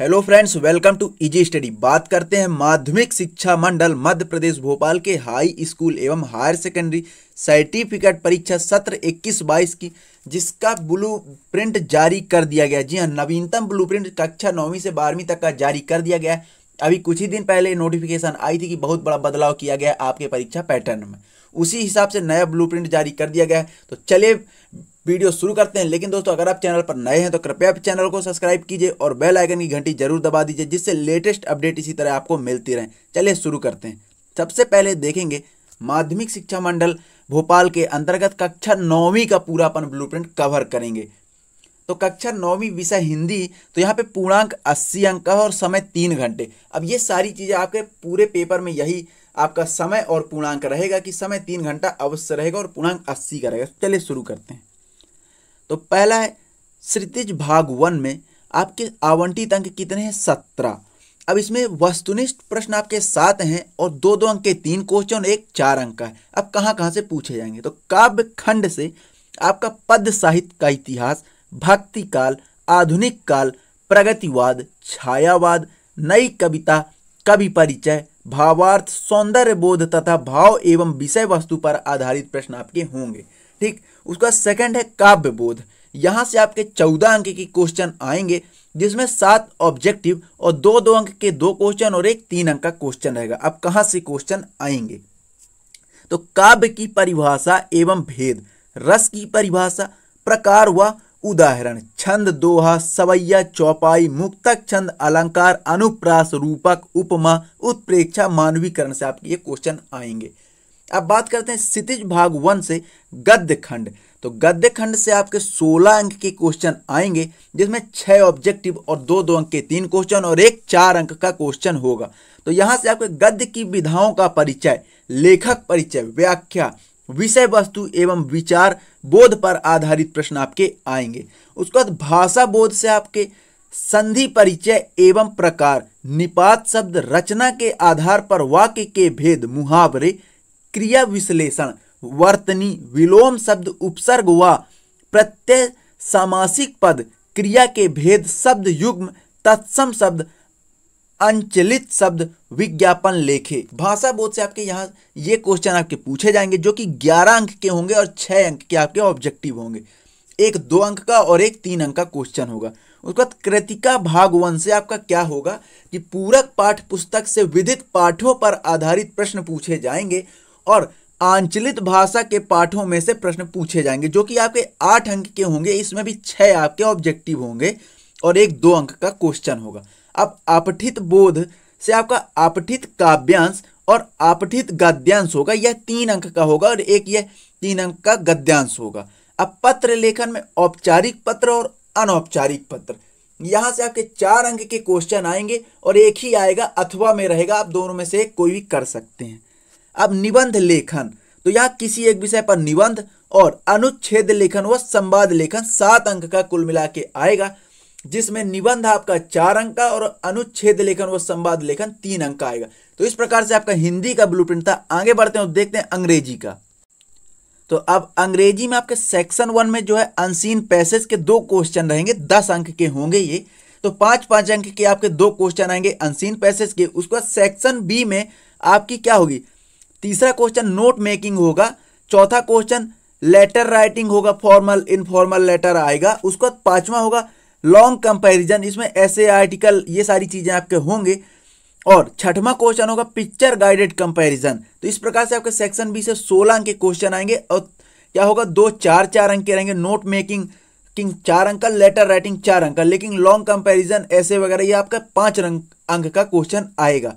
hello friends welcome to easy study बात करते हैं माध्यमिक शिक्षा मंडल मध्य प्रदेश भोपाल के हाई स्कूल एवं हायर सेकेंडरी सर्टिफिकेट परीक्षा सत्र 21-22 की जिसका ब्लू प्रिंट जारी कर दिया गया जी हाँ नवीनतम ब्लू प्रिंट कक्षा नौवीं से बारहवीं तक का जारी कर दिया गया है अभी कुछ ही दिन पहले नोटिफिकेशन आई थी कि बहुत बड़ा बदलाव किया गया आपके परीक्षा पैटर्न में उसी हिसाब से नया ब्लू जारी कर दिया गया है तो चलिए वीडियो शुरू करते हैं लेकिन दोस्तों अगर आप चैनल पर नए हैं तो कृपया आप चैनल को सब्सक्राइब कीजिए और बेल आइकन की घंटी जरूर दबा दीजिए जिससे लेटेस्ट अपडेट इसी तरह आपको मिलती रहे चलिए शुरू करते हैं सबसे पहले देखेंगे माध्यमिक शिक्षा मंडल भोपाल के अंतर्गत कक्षा नौवीं का पूरा अपन ब्लू कवर करेंगे तो कक्षा नौवीं विषय हिंदी तो यहाँ पे पूर्णांक अस्सी अंक का और समय तीन घंटे अब ये सारी चीज़ें आपके पूरे पेपर में यही आपका समय और पूर्णांक रहेगा कि समय तीन घंटा अवश्य रहेगा और पूर्णांक अस्सी का रहेगा चलिए शुरू करते हैं तो पहला है क्षितिज भाग वन में आपके आवंटित अंक कितने हैं सत्रह अब इसमें वस्तुनिष्ठ प्रश्न आपके सात हैं और दो दो अंक के तीन क्वेश्चन एक चार अंक का है अब कहाँ कहाँ से पूछे जाएंगे तो काव्य खंड से आपका पद साहित्य का इतिहास भक्ति काल आधुनिक काल प्रगतिवाद छायावाद नई कविता कवि परिचय भावार्थ सौंदर्य बोध तथा भाव एवं विषय वस्तु पर आधारित प्रश्न आपके होंगे ठीक उसका सेकंड है काव्य बोध यहां से आपके चौदह अंक के क्वेश्चन आएंगे जिसमें सात ऑब्जेक्टिव और दो दो अंक के दो क्वेश्चन और एक तीन अंक का क्वेश्चन रहेगा अब कहां से क्वेश्चन आएंगे तो काव्य की परिभाषा एवं भेद रस की परिभाषा प्रकार व उदाहरण छंद दोहा सवैया चौपाई मुक्तक छंद अलंकार अनुप्रास रूपक उपमा उत्प्रेक्षा मानवीकरण से आपके ये क्वेश्चन आएंगे अब बात करते हैं सितिज भाग वन से गद्य खंड तो गद्य खंड से आपके 16 अंक के क्वेश्चन आएंगे जिसमें छह ऑब्जेक्टिव और दो दो अंक के तीन क्वेश्चन और एक चार अंक का क्वेश्चन होगा तो यहां से आपके गद्य की विधाओं का परिचय लेखक परिचय व्याख्या विषय वस्तु एवं विचार बोध पर आधारित प्रश्न आपके आएंगे उसके बाद भाषा बोध से आपके संधि परिचय एवं प्रकार निपात शब्द रचना के आधार पर वाक्य के भेद मुहावरे क्रिया विश्लेषण वर्तनी विलोम शब्द उपसर्ग व प्रत्यय सामासिक पद क्रिया के भेद शब्द युग्म तत्सम शब्द अंचलित शब्द विज्ञापन लेखे भाषा बोध से आपके यहाँ ये क्वेश्चन आपके पूछे जाएंगे जो कि ग्यारह अंक के होंगे और छः अंक के आपके ऑब्जेक्टिव होंगे एक दो अंक का और एक तीन अंक का क्वेश्चन होगा उसके बाद कृतिका भाग वन से आपका क्या होगा कि पूरक पाठ पुस्तक से विधित पाठों पर आधारित प्रश्न पूछे जाएंगे और आंचलित भाषा के पाठों में से प्रश्न पूछे जाएंगे जो कि आपके आठ अंक के होंगे इसमें भी छह आपके ऑब्जेक्टिव होंगे और एक दो अंक का क्वेश्चन होगा अब आपठित बोध से आपका आपठित काव्यांश और आपठित गद्यांश होगा यह तीन अंक का होगा और एक यह तीन अंक का गद्यांश होगा अब पत्र लेखन में औपचारिक पत्र और अनौपचारिक पत्र यहां से आपके चार अंक के क्वेश्चन आएंगे और एक ही आएगा अथवा में रहेगा आप दोनों में से कोई भी कर सकते हैं अब निबंध लेखन तो यहाँ किसी एक विषय पर निबंध और अनुच्छेद लेखन व संवाद लेखन सात अंक का कुल मिला के आएगा जिसमें निबंध आपका चार अंक का और अनुच्छेद लेखन व संवाद लेखन तीन अंक का आएगा तो इस प्रकार से आपका हिंदी का ब्लूप्रिंट था आगे बढ़ते हैं और देखते हैं अंग्रेजी का तो अब अंग्रेजी में आपके सेक्शन वन में जो है अनसीन पैसेज के दो क्वेश्चन रहेंगे दस अंक के होंगे ये तो पांच पांच अंक के आपके दो क्वेश्चन आएंगे अनसीन पैसेज के उसके बाद सेक्शन बी में आपकी क्या होगी तीसरा क्वेश्चन नोट मेकिंग होगा चौथा क्वेश्चन लेटर राइटिंग होगा फॉर्मल इनफॉर्मल लेटर आएगा उसके बाद पांचवा होगा लॉन्ग कंपैरिजन इसमें ऐसे आर्टिकल ये सारी चीज़ें आपके होंगे और छठवा क्वेश्चन होगा पिक्चर गाइडेड कंपैरिजन तो इस प्रकार से आपके सेक्शन बी से सोलह अंक के क्वेश्चन आएंगे और क्या होगा दो चार चार अंक के रहेंगे नोट मेकिंग किंग चार अंक का लेटर राइटिंग चार अंक का लेकिन लॉन्ग कंपेरिजन ऐसे वगैरह ये आपका पांच रंग अंक का क्वेश्चन आएगा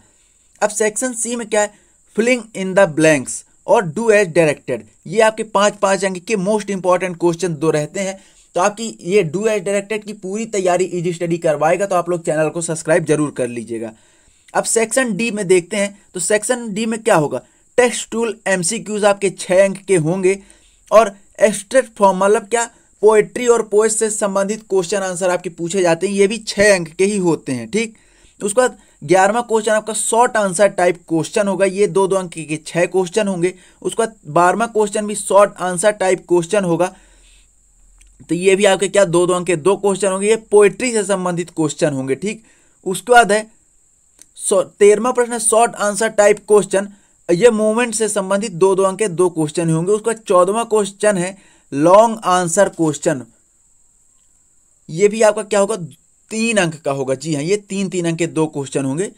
अब सेक्शन सी में क्या है फिलिंग इन द ब्लैंक्स और डू एज डायरेक्टेड ये आपके पांच पांच अंक के मोस्ट इंपॉर्टेंट क्वेश्चन दो रहते हैं तो आपकी ये डू एज डायरेक्टेड की पूरी तैयारी इजी स्टडी करवाएगा तो आप लोग चैनल को सब्सक्राइब जरूर कर लीजिएगा अब सेक्शन डी में देखते हैं तो सेक्शन डी में क्या होगा टेक्स्ट टूल एम आपके छः अंक के होंगे और एक्स्ट्रेक्ट फॉर्म मतलब क्या पोएट्री और पोएट से संबंधित क्वेश्चन आंसर आपके पूछे जाते हैं ये भी छः अंक के ही होते हैं ठीक उसके बाद ग्यारहवा क्वेश्चन आपका शॉर्ट आंसर टाइप क्वेश्चन होगा ये दो दो अंक के छह क्वेश्चन होंगे उसके बाद बारहवा क्वेश्चन भी शॉर्ट आंसर टाइप क्वेश्चन होगा तो ये भी आपके क्या दो दो अंक के दो क्वेश्चन होंगे ये पोएट्री से संबंधित क्वेश्चन होंगे ठीक उसके बाद है तेरहवा प्रश्न है शॉर्ट आंसर टाइप क्वेश्चन ये मूवमेंट से संबंधित दो दो अंक के दो क्वेश्चन होंगे उसका चौदहवा क्वेश्चन है लॉन्ग आंसर क्वेश्चन ये भी आपका क्या होगा तीन अंक का होगा जी हाँ ये तीन तीन अंक के दो क्वेश्चन होंगे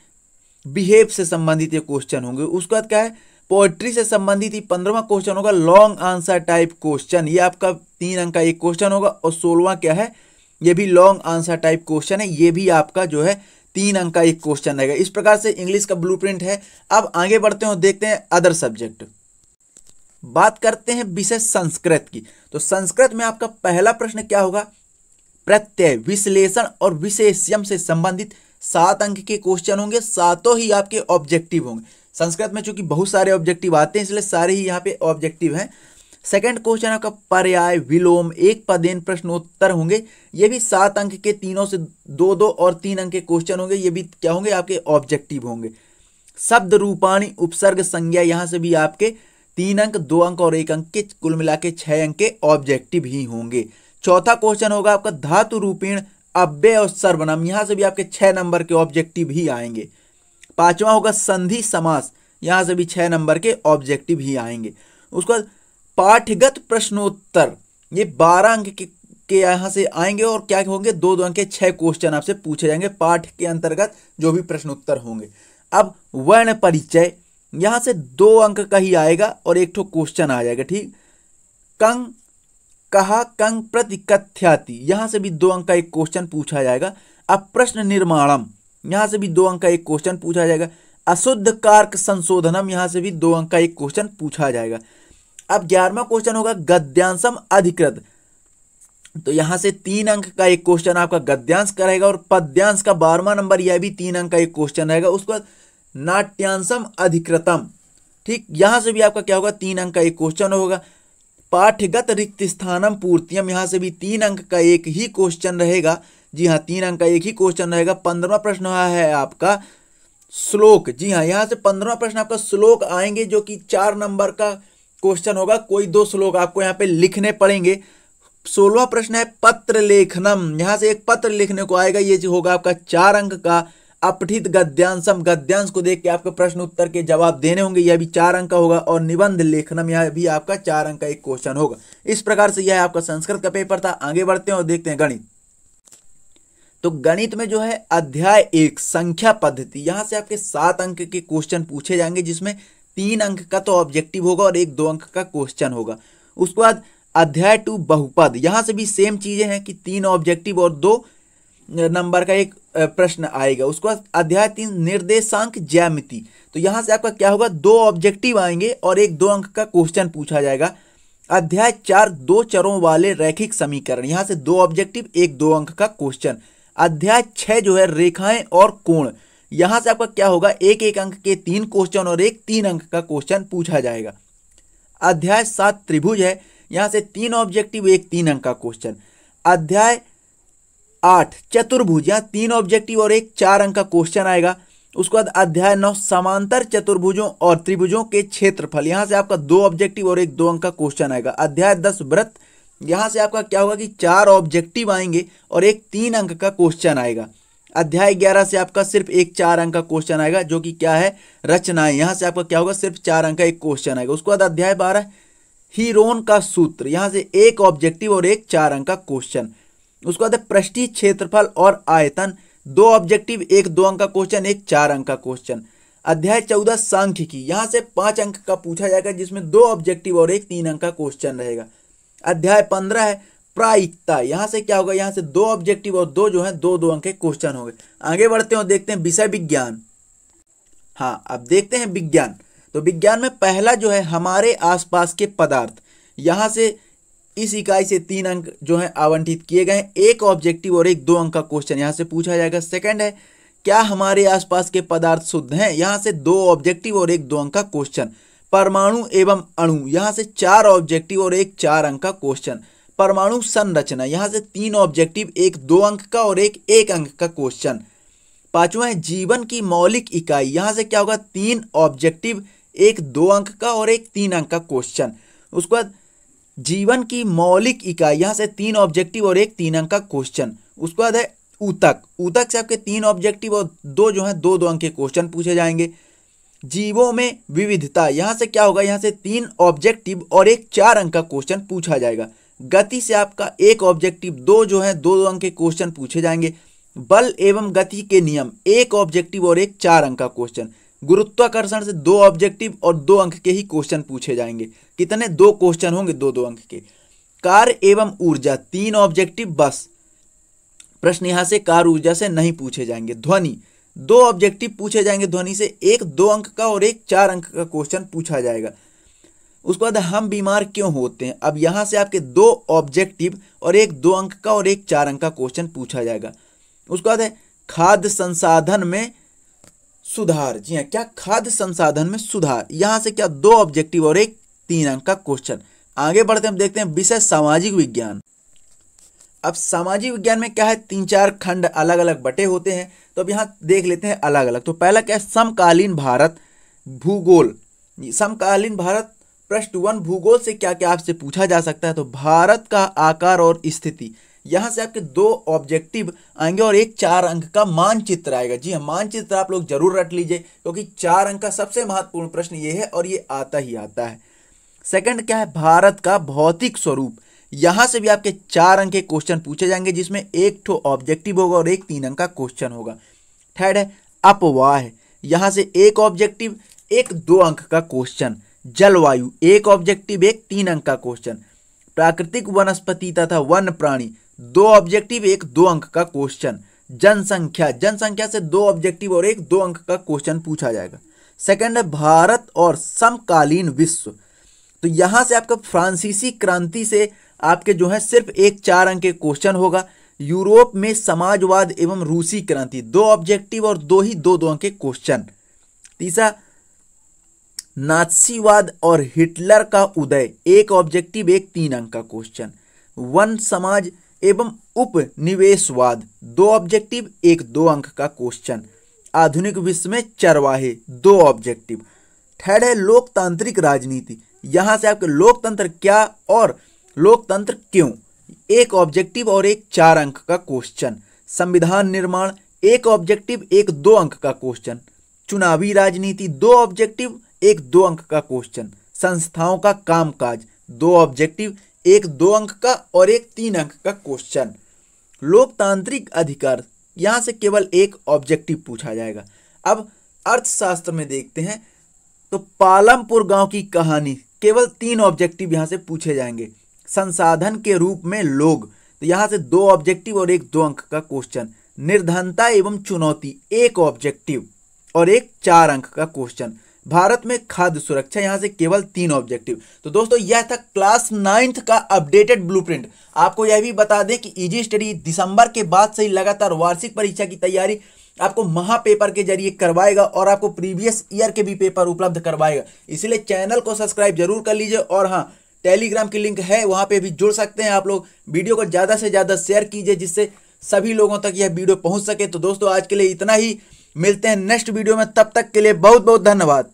बिहेव से संबंधित ये क्वेश्चन होंगे उसके बाद क्या है पोएट्री से संबंधित ये क्वेश्चन होगा लॉन्ग आंसर टाइप क्वेश्चन ये आपका तीन अंक का एक क्वेश्चन होगा और सोलवा क्या है ये भी लॉन्ग आंसर टाइप क्वेश्चन है ये भी आपका जो है तीन अंक का एक क्वेश्चन रहेगा इस प्रकार से इंग्लिश का ब्लू है अब आगे बढ़ते हैं देखते हैं अदर सब्जेक्ट बात करते हैं विषय संस्कृत की तो संस्कृत में आपका पहला प्रश्न क्या होगा प्रत्यय विश्लेषण और विशेषम से संबंधित सात अंक के क्वेश्चन होंगे सातों ही आपके ऑब्जेक्टिव होंगे संस्कृत में चूंकि बहुत सारे ऑब्जेक्टिव आते हैं इसलिए सारे ही यहाँ पे ऑब्जेक्टिव हैं सेकंड क्वेश्चन आपका पर्याय विलोम एक पदेन प्रश्नोत्तर होंगे ये भी सात अंक के तीनों से दो दो और तीन अंक के क्वेश्चन होंगे ये भी क्या होंगे आपके ऑब्जेक्टिव होंगे शब्द रूपाणी उपसर्ग संज्ञा यहाँ से भी आपके तीन अंक दो अंक और एक अंक के कुल मिला के छः अंक के ऑब्जेक्टिव ही होंगे चौथा क्वेश्चन होगा आपका धातु रूपेण अव्य और सर्वनाम यहाँ से भी आपके छः नंबर के ऑब्जेक्टिव ही आएंगे पांचवा होगा संधि समास यहाँ से भी छः नंबर के ऑब्जेक्टिव ही आएंगे उसके बाद पाठ्यगत प्रश्नोत्तर ये बारह अंक के, के यहाँ से आएंगे और क्या होंगे दो दो अंक के छः क्वेश्चन आपसे पूछे जाएंगे पाठ के अंतर्गत जो भी प्रश्नोत्तर होंगे अब वर्ण परिचय यहाँ से दो अंक का ही आएगा और एक ठो क्वेश्चन आ जाएगा ठीक कंग कहा कंग प्रति कथ्याति यहाँ से भी दो अंक का एक क्वेश्चन पूछा जाएगा अब प्रश्न निर्माणम यहाँ से भी दो अंक का एक क्वेश्चन पूछा जाएगा अशुद्ध कार्क संशोधनम यहाँ से भी दो अंक का एक क्वेश्चन पूछा जाएगा अब ग्यारहवा क्वेश्चन होगा गद्यांशम अधिकृत तो यहाँ से तीन अंक का एक क्वेश्चन आपका गद्यांश का रहेगा और पद्यांश का बारहवा नंबर यह भी तीन अंक का एक क्वेश्चन रहेगा उसके बाद नाट्यांशम अधिकृतम ठीक यहाँ से भी आपका क्या होगा तीन अंक का एक क्वेश्चन होगा पाठ्यगत रिक्त स्थानम पूर्तियम यहाँ से भी तीन अंक का एक ही क्वेश्चन रहेगा जी हाँ तीन अंक का एक ही क्वेश्चन रहेगा पंद्रवा प्रश्न है आपका श्लोक जी हाँ यहाँ से पंद्रवा प्रश्न आपका श्लोक आएंगे जो कि चार नंबर का क्वेश्चन होगा कोई दो श्लोक आपको यहाँ पे लिखने पड़ेंगे सोलवा प्रश्न है पत्र लेखनम यहाँ से एक पत्र लिखने को आएगा ये होगा आपका चार अंक का अपठित गद्यांशम गद्यांश को देख के आपको प्रश्न उत्तर के जवाब देने होंगे यह भी चार अंक का होगा और निबंध लेखनम यह भी आपका चार अंक का एक क्वेश्चन होगा इस प्रकार से यह आपका संस्कृत का पेपर था आगे बढ़ते हैं और देखते हैं गणित तो गणित में जो है अध्याय एक संख्या पद्धति यहां से आपके सात अंक के क्वेश्चन पूछे जाएंगे जिसमें तीन अंक का तो ऑब्जेक्टिव होगा और एक दो अंक का क्वेश्चन होगा उसके बाद अध्याय टू बहुपद यहां से भी सेम चीज़ें हैं कि तीन ऑब्जेक्टिव और दो नंबर का एक प्रश्न आएगा उसके बाद अध्याय तीन निर्देशांक ज्यामिति तो यहाँ से आपका क्या होगा दो ऑब्जेक्टिव आएंगे और एक दो अंक का क्वेश्चन पूछा जाएगा अध्याय चार दो चरों वाले रैखिक समीकरण यहाँ से दो ऑब्जेक्टिव एक दो अंक का क्वेश्चन अध्याय छः जो है रेखाएं और कोण यहाँ से आपका क्या होगा एक एक अंक के तीन क्वेश्चन और एक तीन अंक का क्वेश्चन पूछा जाएगा अध्याय सात त्रिभुज है यहाँ से तीन ऑब्जेक्टिव एक तीन अंक का क्वेश्चन अध्याय आठ चतुर्भुज यहाँ तीन ऑब्जेक्टिव और एक चार अंक का क्वेश्चन आएगा उसके बाद अध्याय नौ समांतर चतुर्भुजों और त्रिभुजों के क्षेत्रफल यहाँ से आपका दो ऑब्जेक्टिव और एक दो अंक का क्वेश्चन आएगा अध्याय दस व्रत यहाँ से आपका क्या होगा कि चार ऑब्जेक्टिव आएंगे और एक तीन अंक का क्वेश्चन आएगा अध्याय ग्यारह से आपका सिर्फ एक चार अंक का क्वेश्चन आएगा जो कि क्या है रचनाएं यहाँ से आपका क्या होगा सिर्फ चार अंक का एक क्वेश्चन आएगा उसके बाद अध्याय बारह हीरोन का सूत्र यहाँ से एक ऑब्जेक्टिव और एक चार अंक का क्वेश्चन उसके बाद पृष्ठी क्षेत्रफल और आयतन दो ऑब्जेक्टिव एक दो अंक का क्वेश्चन एक चार अंक का क्वेश्चन अध्याय चौदह सांख्यिकी यहाँ से पांच अंक का पूछा जाएगा जिसमें दो ऑब्जेक्टिव और एक तीन अंक का क्वेश्चन रहेगा अध्याय पंद्रह है प्रायिकता यहाँ से क्या होगा यहाँ से दो ऑब्जेक्टिव और दो जो है दो दो अंक के क्वेश्चन होंगे आगे बढ़ते हैं देखते हैं विषय विज्ञान हाँ अब देखते हैं विज्ञान तो विज्ञान में पहला जो है हमारे आसपास के पदार्थ यहां से इस इकाई से तीन अंक जो है आवंटित किए गए हैं एक ऑब्जेक्टिव और एक दो अंक का क्वेश्चन यहाँ से पूछा जाएगा सेकंड है क्या हमारे आसपास के पदार्थ शुद्ध हैं यहाँ से दो ऑब्जेक्टिव और एक दो अंक का क्वेश्चन परमाणु एवं अणु यहाँ से चार ऑब्जेक्टिव और एक चार अंक का क्वेश्चन परमाणु संरचना यहाँ से तीन ऑब्जेक्टिव एक दो अंक का और एक एक अंक का क्वेश्चन पांचवा है जीवन की मौलिक इकाई यहाँ से क्या होगा तीन ऑब्जेक्टिव एक दो अंक का और एक तीन अंक का क्वेश्चन उसके बाद जीवन की मौलिक इकाई यहाँ से तीन ऑब्जेक्टिव और एक तीन अंक का क्वेश्चन उसके बाद है ऊतक ऊतक से आपके तीन ऑब्जेक्टिव और दो जो है दो दो अंक के क्वेश्चन पूछे जाएंगे जीवों में विविधता यहाँ से क्या होगा यहाँ से तीन ऑब्जेक्टिव और एक चार अंक का क्वेश्चन पूछा जाएगा गति से आपका एक ऑब्जेक्टिव दो जो है दो दो अंक के क्वेश्चन पूछे जाएंगे बल एवं गति के नियम एक ऑब्जेक्टिव और एक चार अंक का क्वेश्चन गुरुत्वाकर्षण से दो ऑब्जेक्टिव और दो अंक के ही क्वेश्चन पूछे जाएंगे कितने दो क्वेश्चन होंगे दो दो अंक के कार एवं ऊर्जा तीन ऑब्जेक्टिव बस प्रश्न यहां से कार ऊर्जा से नहीं पूछे जाएंगे ध्वनि दो ऑब्जेक्टिव पूछे जाएंगे ध्वनि से एक दो अंक का और एक चार अंक का क्वेश्चन पूछा जाएगा उसके बाद हम बीमार क्यों होते हैं अब यहां से आपके दो ऑब्जेक्टिव और एक दो अंक का और एक चार अंक का क्वेश्चन पूछा जाएगा उसके बाद है खाद्य संसाधन में सुधार जी हाँ क्या खाद्य संसाधन में सुधार यहाँ से क्या दो ऑब्जेक्टिव और एक तीन अंक का क्वेश्चन आगे बढ़ते हम देखते हैं विषय सामाजिक विज्ञान अब सामाजिक विज्ञान में क्या है तीन चार खंड अलग अलग बटे होते हैं तो अब यहाँ देख लेते हैं अलग अलग तो पहला क्या है समकालीन भारत भूगोल समकालीन भारत प्रश्न वन भूगोल से क्या क्या आपसे पूछा जा सकता है तो भारत का आकार और स्थिति यहाँ से आपके दो ऑब्जेक्टिव आएंगे और एक चार अंक का मानचित्र आएगा जी हाँ मानचित्र आप लोग जरूर रट लीजिए क्योंकि चार अंक का सबसे महत्वपूर्ण प्रश्न ये है और ये आता ही आता है सेकंड क्या है भारत का भौतिक स्वरूप यहाँ से भी आपके चार अंक के क्वेश्चन पूछे जाएंगे जिसमें एक ठो ऑब्जेक्टिव होगा और एक तीन अंक का क्वेश्चन होगा थर्ड है अपवाह यहाँ से एक ऑब्जेक्टिव एक दो अंक का क्वेश्चन जलवायु एक ऑब्जेक्टिव एक तीन अंक का क्वेश्चन प्राकृतिक वनस्पति तथा वन प्राणी दो ऑब्जेक्टिव एक दो अंक का क्वेश्चन जनसंख्या जनसंख्या से दो ऑब्जेक्टिव और एक दो अंक का क्वेश्चन पूछा जाएगा सेकंड है भारत और समकालीन विश्व तो यहां से आपका फ्रांसीसी क्रांति से आपके जो है सिर्फ एक चार अंक के क्वेश्चन होगा यूरोप में समाजवाद एवं रूसी क्रांति दो ऑब्जेक्टिव और दो ही दो दो अंक के क्वेश्चन तीसरा नाथसीवाद और हिटलर का उदय एक ऑब्जेक्टिव एक तीन अंक का क्वेश्चन वन समाज एवं उपनिवेशवाद दो ऑब्जेक्टिव एक दो अंक का क्वेश्चन आधुनिक विश्व में चरवाहे दो ऑब्जेक्टिव थर्ड है लोकतांत्रिक राजनीति यहाँ से आपके लोकतंत्र क्या और लोकतंत्र क्यों एक ऑब्जेक्टिव और एक चार अंक का क्वेश्चन संविधान निर्माण एक ऑब्जेक्टिव एक दो अंक का क्वेश्चन चुनावी राजनीति दो ऑब्जेक्टिव एक दो अंक का क्वेश्चन संस्थाओं का कामकाज दो ऑब्जेक्टिव एक दो अंक का और एक तीन अंक का क्वेश्चन लोकतांत्रिक अधिकार यहाँ से केवल एक ऑब्जेक्टिव पूछा जाएगा अब अर्थशास्त्र में देखते हैं तो पालमपुर गांव की कहानी केवल तीन ऑब्जेक्टिव यहाँ से पूछे जाएंगे संसाधन के रूप में लोग तो यहाँ से दो ऑब्जेक्टिव और एक दो अंक का क्वेश्चन निर्धनता एवं चुनौती एक ऑब्जेक्टिव और एक चार अंक का क्वेश्चन भारत में खाद्य सुरक्षा यहां से केवल तीन ऑब्जेक्टिव तो दोस्तों यह था क्लास नाइन्थ का अपडेटेड ब्लूप्रिंट आपको यह भी बता दें कि इजी स्टडी दिसंबर के बाद से ही लगातार वार्षिक परीक्षा की तैयारी आपको महापेपर के जरिए करवाएगा और आपको प्रीवियस ईयर के भी पेपर उपलब्ध करवाएगा इसलिए चैनल को सब्सक्राइब जरूर कर लीजिए और हाँ टेलीग्राम की लिंक है वहाँ पर भी जुड़ सकते हैं आप लोग वीडियो को ज़्यादा से ज़्यादा शेयर कीजिए जिससे सभी लोगों तक यह वीडियो पहुँच सके तो दोस्तों आज के लिए इतना ही मिलते हैं नेक्स्ट वीडियो में तब तक के लिए बहुत बहुत धन्यवाद